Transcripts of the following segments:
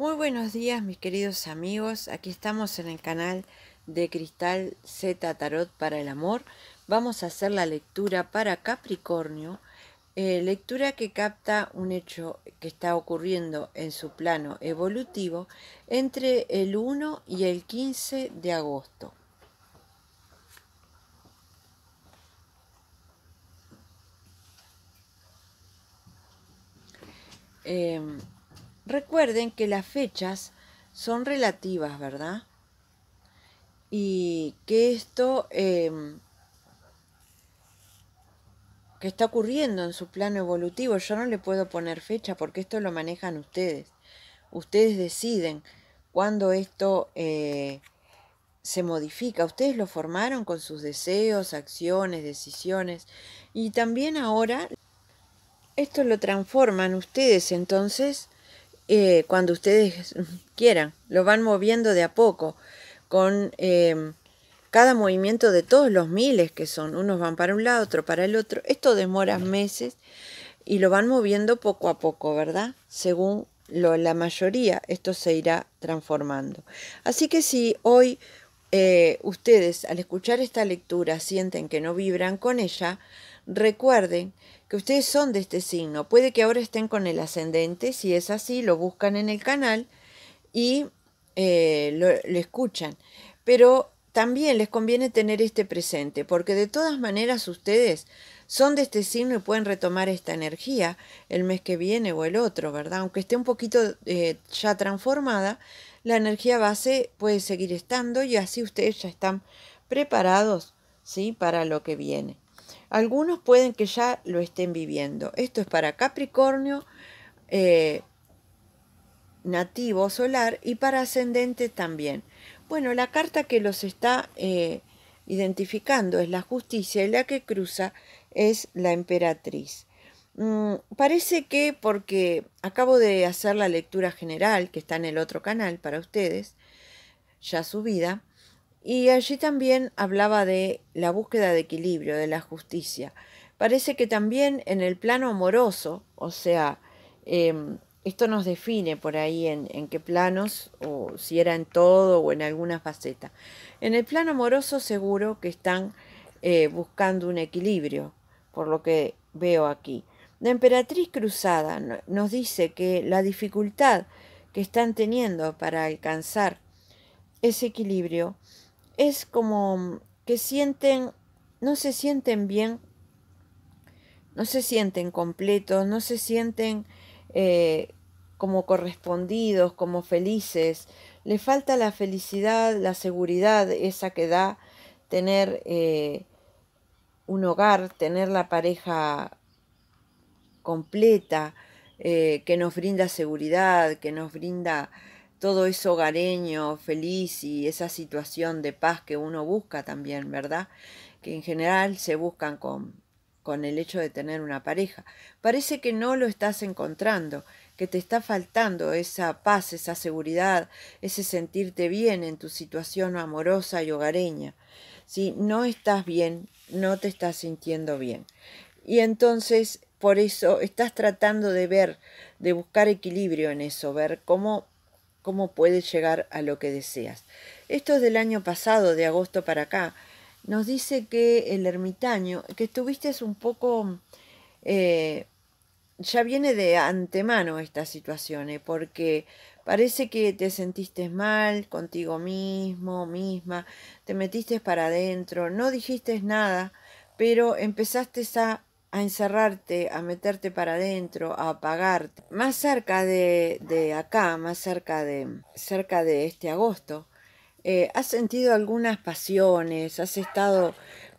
Muy buenos días mis queridos amigos, aquí estamos en el canal de Cristal Z Tarot para el Amor. Vamos a hacer la lectura para Capricornio, eh, lectura que capta un hecho que está ocurriendo en su plano evolutivo entre el 1 y el 15 de agosto. Em, Recuerden que las fechas son relativas, ¿verdad? Y que esto em, que está ocurriendo en su plano evolutivo, yo no le puedo poner fecha porque esto lo manejan ustedes. Ustedes deciden cuándo esto eh, se modifica. Ustedes lo formaron con sus deseos, acciones, decisiones. Y también ahora esto lo transforman ustedes entonces eh, cuando ustedes quieran. Lo van moviendo de a poco con eh, cada movimiento de todos los miles que son. Unos van para un lado, otro para el otro. Esto demora meses y lo van moviendo poco a poco, ¿verdad? Según la mayoría, esto se irá transformando. Así que si hoy eh, ustedes al escuchar esta lectura sienten que no vibran con ella, Recuerden que ustedes son de este signo. Puede que ahora estén con el ascendente, si es así, lo buscan en el canal y eh, lo, escuchan. Pero también les conviene tener este presente, porque de todas maneras ustedes son de este signo y pueden retomar esta energía el mes que viene o el otro, ¿verdad? Aunque esté un poquito eh, ya transformada, la energía base puede seguir estando y así ustedes ya están preparados, ¿sí? Para lo que viene. Algunos pueden que ya lo estén viviendo. Esto es para Capricornio, eh, nativo solar y para ascendente también. Bueno, la carta que los está eh, identificando es la justicia y la que cruza es la emperatriz. Mm, parece que porque acabo de hacer la lectura general que está en el otro canal para ustedes, ya subida, y allí también hablaba de la búsqueda de equilibrio, de la justicia. Parece que también en el plano amoroso, o sea, em, esto nos define por ahí en, en, qué planos, o si era en todo o en alguna faceta. En el plano amoroso seguro que están eh, buscando un equilibrio, por lo que veo aquí. La emperatriz cruzada nos dice que la dificultad que están teniendo para alcanzar ese equilibrio es como que sienten, no se sienten bien, no se sienten completos, no se sienten eh, como correspondidos, como felices. Le falta la felicidad, la seguridad, esa que da tener eh, un hogar, tener la pareja completa, eh, que nos brinda seguridad, que nos brinda todo eso hogareño, feliz y esa situación de paz que uno busca también, ¿verdad? Que en general se buscan con, con el hecho de tener una pareja. Parece que no lo estás encontrando, que te está faltando esa paz, esa seguridad, ese sentirte bien en tu situación amorosa y hogareña. Si no estás bien, no te estás sintiendo bien. Y entonces, por eso, estás tratando de ver, de buscar equilibrio en eso, ver cómo cómo puedes llegar a lo que deseas. Esto es del año pasado, de agosto para acá. Nos dice que el ermitaño, que estuviste un poco... Eh, ya viene de antemano estas situaciones, ¿eh? porque parece que te sentiste mal contigo mismo, misma, te metiste para adentro, no dijiste nada, pero empezaste a a encerrarte, a meterte para adentro, a apagarte. Más cerca de, acá, más cerca de, cerca de este agosto, eh, ¿has sentido algunas pasiones? ¿Has estado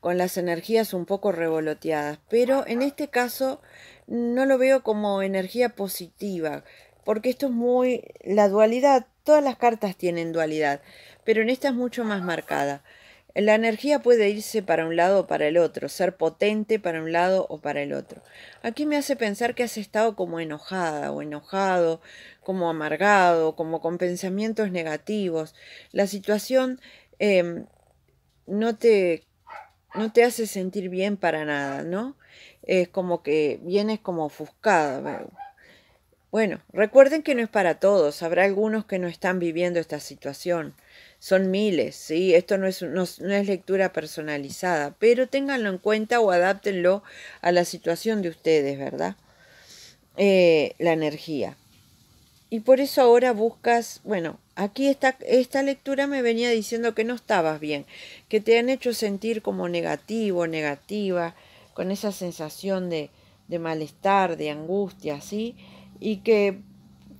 con las energías un poco revoloteadas? Pero en este caso no lo veo como energía positiva, porque esto es muy... la dualidad, todas las cartas tienen dualidad, pero en esta es mucho más marcada. La energía puede irse para un lado o para el otro, ser potente para un lado o para el otro. Aquí me hace pensar que has estado como enojada o enojado, como amargado, como con pensamientos negativos. La situación em, no, te, no te hace sentir bien para nada, ¿no? Es como que vienes como ofuscada. Bueno, recuerden que no es para todos, habrá algunos que no están viviendo esta situación. Son miles, ¿sí? Esto no es, no, es lectura personalizada, pero ténganlo en cuenta o adáptenlo a la situación de ustedes, ¿verdad? Eh, la energía. Y por eso ahora buscas, bueno, aquí esta, esta lectura me venía diciendo que no estabas bien, que te han hecho sentir como negativo, negativa, con esa sensación de, de malestar, de angustia, ¿sí? y que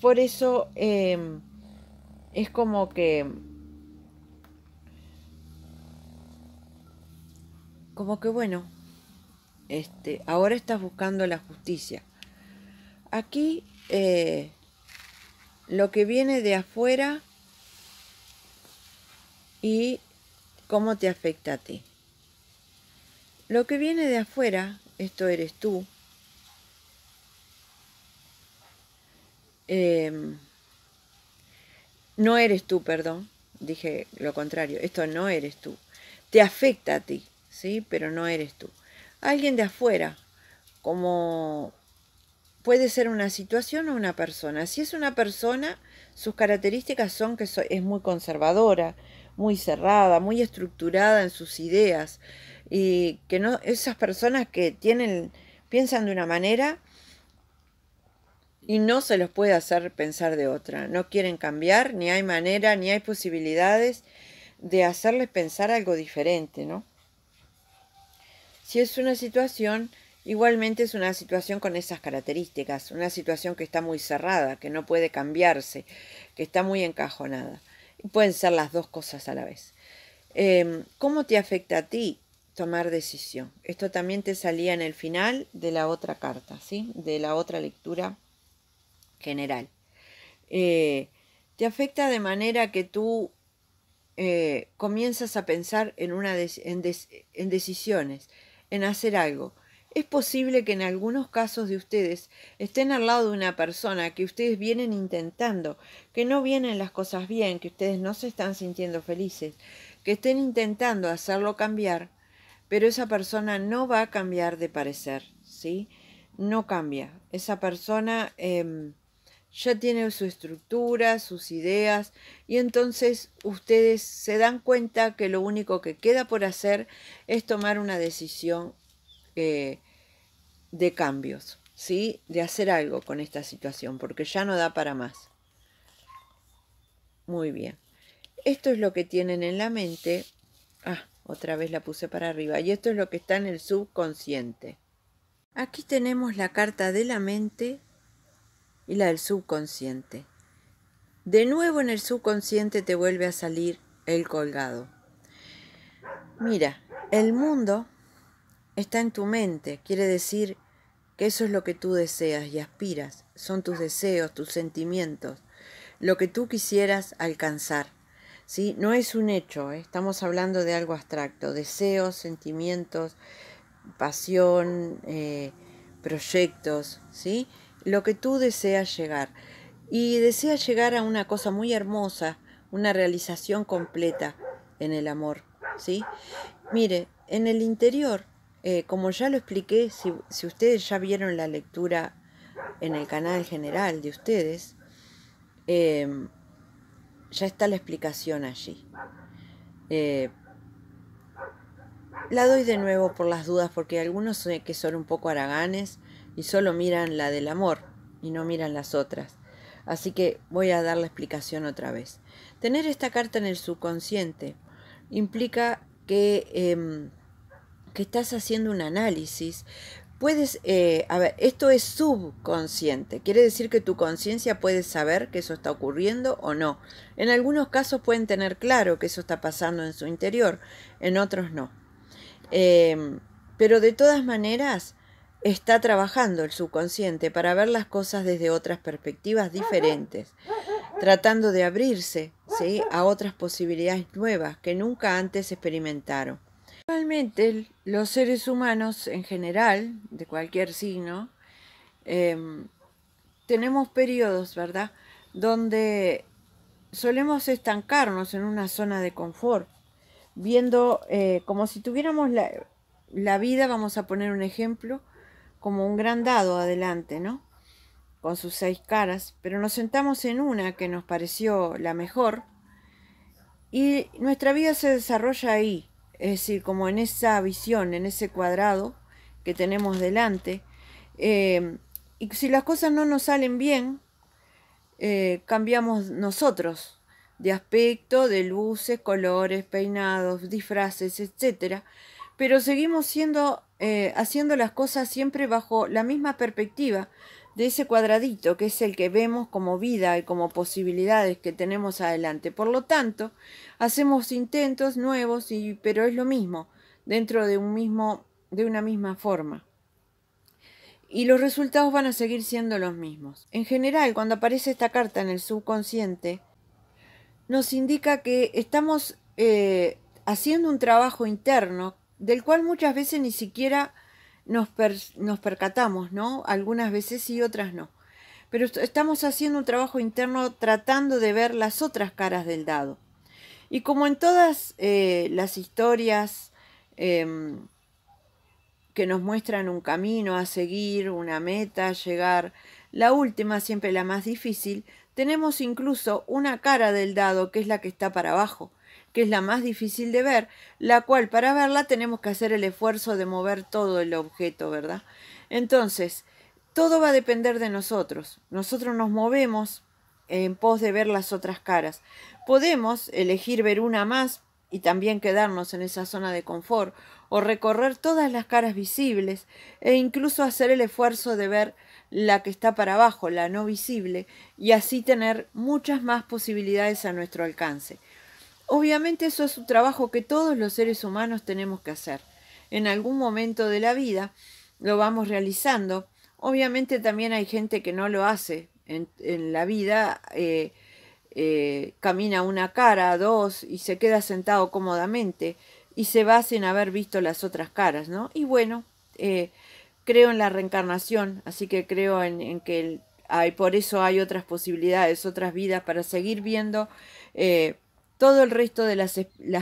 por eso em, es como que como que bueno este ahora estás buscando la justicia aquí eh, lo que viene de afuera y cómo te afecta a ti lo que viene de afuera esto eres tú Em, no eres tú, perdón, dije lo contrario, esto no eres tú. Te afecta a ti, ¿sí? Pero no eres tú. Alguien de afuera, como puede ser una situación o una persona. Si es una persona, sus características son que es muy conservadora, muy cerrada, muy estructurada en sus ideas y que no esas personas que tienen piensan de una manera y no se los puede hacer pensar de otra. No quieren cambiar, ni hay manera, ni hay posibilidades de hacerles pensar algo diferente, ¿no? Si es una situación, igualmente es una situación con esas características, una situación que está muy cerrada, que no puede cambiarse, que está muy encajonada. Y pueden ser las dos cosas a la vez. Em, ¿Cómo te afecta a ti tomar decisión? Esto también te salía en el final de la otra carta, ¿sí? De la otra lectura general. Eh, te afecta de manera que tú eh, comienzas a pensar en, una en, en decisiones, en hacer algo. Es posible que en algunos casos de ustedes estén al lado de una persona que ustedes vienen intentando, que no vienen las cosas bien, que ustedes no se están sintiendo felices, que estén intentando hacerlo cambiar, pero esa persona no va a cambiar de parecer, ¿sí? No cambia. Esa persona... Em, ya tiene su estructura, sus ideas, y entonces ustedes se dan cuenta que lo único que queda por hacer es tomar una decisión eh, de cambios, ¿sí? De hacer algo con esta situación, porque ya no da para más. Muy bien. Esto es lo que tienen en la mente. Ah, otra vez la puse para arriba. Y esto es lo que está en el subconsciente. Aquí tenemos la carta de la mente y la del subconsciente. De nuevo en el subconsciente te vuelve a salir el colgado. Mira, el mundo está en tu mente, quiere decir que eso es lo que tú deseas y aspiras, son tus deseos, tus sentimientos, lo que tú quisieras alcanzar. ¿sí? No es un hecho, ¿eh? estamos hablando de algo abstracto, deseos, sentimientos, pasión, eh, proyectos, ¿sí? lo que tú deseas llegar. Y deseas llegar a una cosa muy hermosa, una realización completa en el amor. ¿sí? Mire, en el interior, eh, como ya lo expliqué, si, ustedes ya vieron la lectura en el canal general de ustedes, em, ya está la explicación allí. Eh, la doy de nuevo por las dudas porque algunos eh, que son un poco araganes, y solo miran la del amor y no miran las otras. Así que voy a dar la explicación otra vez. Tener esta carta en el subconsciente implica que, em, que estás haciendo un análisis. Puedes, eh, a ver, esto es subconsciente, quiere decir que tu conciencia puede saber que eso está ocurriendo o no. En algunos casos pueden tener claro que eso está pasando en su interior, en otros no. Em, pero de todas maneras, está trabajando el subconsciente para ver las cosas desde otras perspectivas diferentes, tratando de abrirse a otras posibilidades nuevas que nunca antes experimentaron. Actualmente, los seres humanos en general, de cualquier signo, em, tenemos periodos, ¿verdad?, donde solemos estancarnos en una zona de confort, viendo eh, como si tuviéramos la vida, vamos a poner un ejemplo, como un gran dado adelante, ¿no? Con sus seis caras, pero nos sentamos en una que nos pareció la mejor y nuestra vida se desarrolla ahí, es decir, como en esa visión, en ese cuadrado que tenemos delante. Eh, y si las cosas no nos salen bien, eh, cambiamos nosotros de aspecto, de luces, colores, peinados, disfraces, etcétera pero seguimos siendo, eh, haciendo las cosas siempre bajo la misma perspectiva de ese cuadradito que es el que vemos como vida y como posibilidades que tenemos adelante. Por lo tanto, hacemos intentos nuevos, y, pero es lo mismo, dentro de, un mismo, de una misma forma. Y los resultados van a seguir siendo los mismos. En general, cuando aparece esta carta en el subconsciente, nos indica que estamos eh, haciendo un trabajo interno del cual muchas veces ni siquiera nos, percatamos, ¿no? Algunas veces y otras no. Pero estamos haciendo un trabajo interno tratando de ver las otras caras del dado. Y como en todas eh, las historias em, que nos muestran un camino a seguir, una meta a llegar, la última, siempre la más difícil, tenemos incluso una cara del dado que es la que está para abajo, que es la más difícil de ver, la cual para verla tenemos que hacer el esfuerzo de mover todo el objeto, ¿verdad? Entonces, todo va a depender de nosotros. Nosotros nos movemos en pos de ver las otras caras. Podemos elegir ver una más y también quedarnos en esa zona de confort o recorrer todas las caras visibles e incluso hacer el esfuerzo de ver la que está para abajo, la no visible, y así tener muchas más posibilidades a nuestro alcance. Obviamente eso es un trabajo que todos los seres humanos tenemos que hacer. En algún momento de la vida lo vamos realizando. Obviamente también hay gente que no lo hace. En, la vida eh, eh, camina una cara, dos, y se queda sentado cómodamente y se va sin haber visto las otras caras, ¿no? Y bueno, eh, creo en la reencarnación, así que creo en, que hay, por eso hay otras posibilidades, otras vidas para seguir viendo todo el resto de las,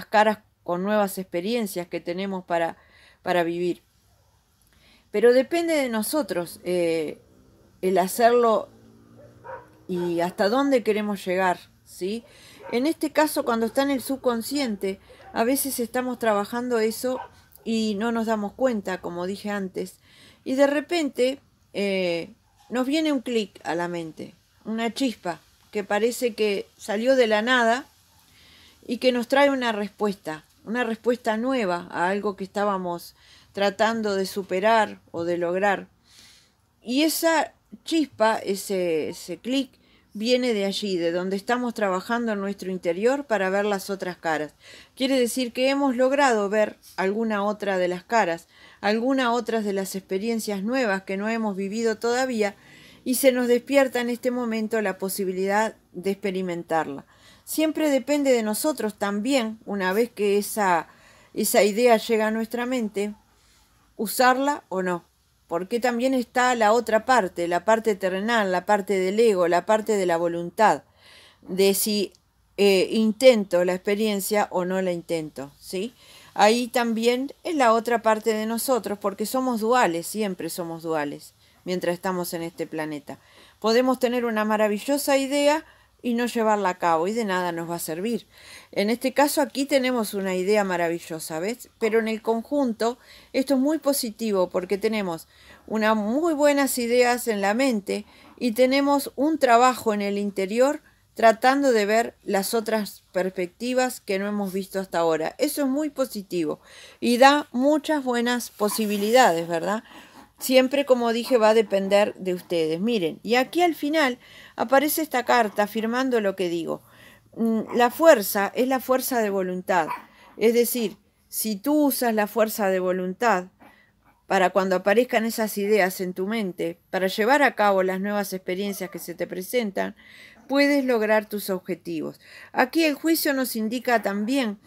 caras con nuevas experiencias que tenemos para, para vivir. Pero depende de nosotros eh, el hacerlo y hasta dónde queremos llegar, ¿sí? En este caso, cuando está en el subconsciente, a veces estamos trabajando eso y no nos damos cuenta, como dije antes, y de repente eh, nos viene un clic a la mente, una chispa que parece que salió de la nada y que nos trae una respuesta, una respuesta nueva a algo que estábamos tratando de superar o de lograr. Y esa chispa, ese, ese clic, viene de allí, de donde estamos trabajando en nuestro interior para ver las otras caras. Quiere decir que hemos logrado ver alguna otra de las caras, alguna otra de las experiencias nuevas que no hemos vivido todavía y se nos despierta en este momento la posibilidad de experimentarla siempre depende de nosotros también, una vez que esa, esa idea llega a nuestra mente, usarla o no. Porque también está la otra parte, la parte terrenal, la parte del ego, la parte de la voluntad, de si eh, intento la experiencia o no la intento, ¿sí? Ahí también es la otra parte de nosotros, porque somos duales, siempre somos duales, mientras estamos en este planeta. Podemos tener una maravillosa idea, y no llevarla a cabo y de nada nos va a servir. En este caso aquí tenemos una idea maravillosa, ¿ves? Pero en el conjunto esto es muy positivo porque tenemos unas muy buenas ideas en la mente y tenemos un trabajo en el interior tratando de ver las otras perspectivas que no hemos visto hasta ahora. Eso es muy positivo y da muchas buenas posibilidades, ¿verdad? Siempre, como dije, va a depender de ustedes. Miren, y aquí al final aparece esta carta afirmando lo que digo. Mm, la fuerza es la fuerza de voluntad. Es decir, si tú usas la fuerza de voluntad para cuando aparezcan esas ideas en tu mente, para llevar a cabo las nuevas experiencias que se te presentan, puedes lograr tus objetivos. Aquí el juicio nos indica también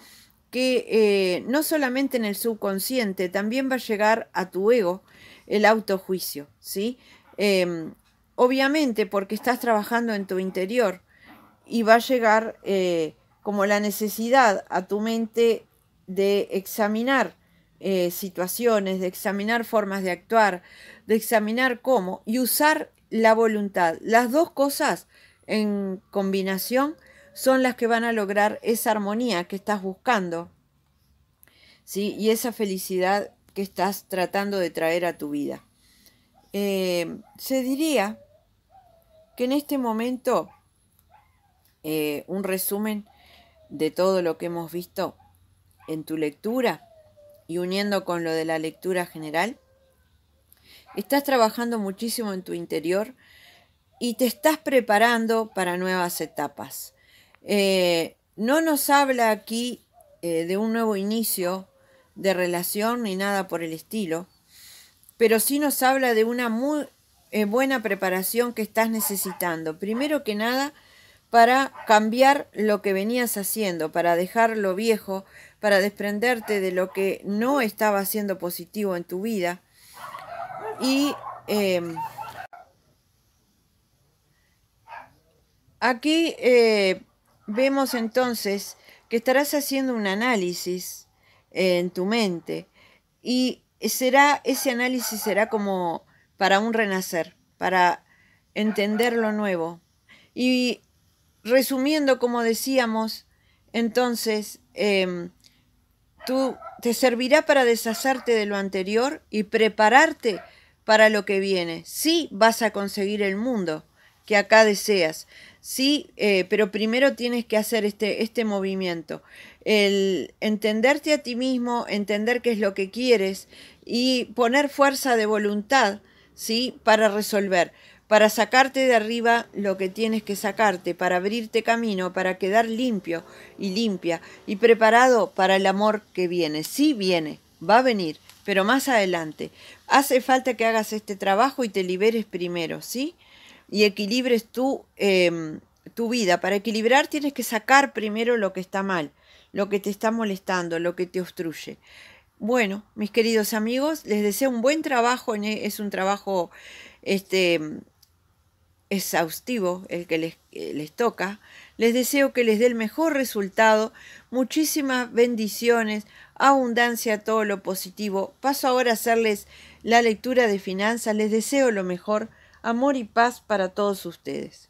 que eh, no solamente en el subconsciente, también va a llegar a tu ego el autojuicio, ¿sí? Em, obviamente porque estás trabajando en tu interior y va a llegar eh, como la necesidad a tu mente de examinar eh, situaciones, de examinar formas de actuar, de examinar cómo y usar la voluntad. Las dos cosas en combinación son las que van a lograr esa armonía que estás buscando ¿sí? y esa felicidad que estás tratando de traer a tu vida. Eh, se diría que en este momento, eh, un resumen de todo lo que hemos visto en tu lectura y uniendo con lo de la lectura general, estás trabajando muchísimo en tu interior y te estás preparando para nuevas etapas. Eh, no nos habla aquí eh, de un nuevo inicio de relación ni nada por el estilo, pero sí nos habla de una muy eh, buena preparación que estás necesitando. Primero que nada, para cambiar lo que venías haciendo, para dejar lo viejo, para desprenderte de lo que no estaba siendo positivo en tu vida. Y em, aquí vemos entonces que estarás haciendo un análisis eh, en tu mente y ese análisis será como para un renacer, para entender lo nuevo. Y resumiendo, como decíamos, entonces em, tú te servirá para deshacerte de lo anterior y prepararte para lo que viene. Sí vas a conseguir el mundo, que acá deseas. Sí, eh, pero primero tienes que hacer este, este movimiento. El entenderte a ti mismo, entender qué es lo que quieres y poner fuerza de voluntad, ¿sí? Para resolver, para sacarte de arriba lo que tienes que sacarte, para abrirte camino, para quedar limpio y limpia y preparado para el amor que viene. Sí viene, va a venir, pero más adelante. Hace falta que hagas este trabajo y te liberes primero, ¿sí? y equilibres tu, em, tu vida. Para equilibrar tienes que sacar primero lo que está mal, lo que te está molestando, lo que te obstruye. Bueno, mis queridos amigos, les deseo un buen trabajo, e, es un trabajo este, exhaustivo el que les, eh, les toca. Les deseo que les dé el mejor resultado, muchísimas bendiciones, abundancia, todo lo positivo. Paso ahora a hacerles la lectura de finanzas, les deseo lo mejor. Amor y paz para todos ustedes.